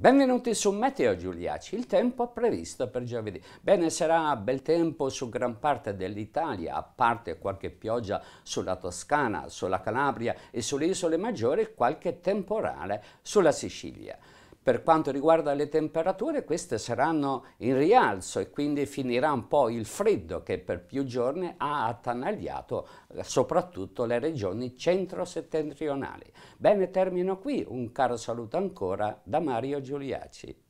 Benvenuti su Meteo Giuliaci, il tempo previsto per giovedì. Bene, sarà bel tempo su gran parte dell'Italia, a parte qualche pioggia sulla Toscana, sulla Calabria e sulle isole maggiori qualche temporale sulla Sicilia. Per quanto riguarda le temperature, queste saranno in rialzo e quindi finirà un po' il freddo che per più giorni ha attanagliato eh, soprattutto le regioni centro-settentrionali. Bene, termino qui. Un caro saluto ancora da Mario Giuliaci.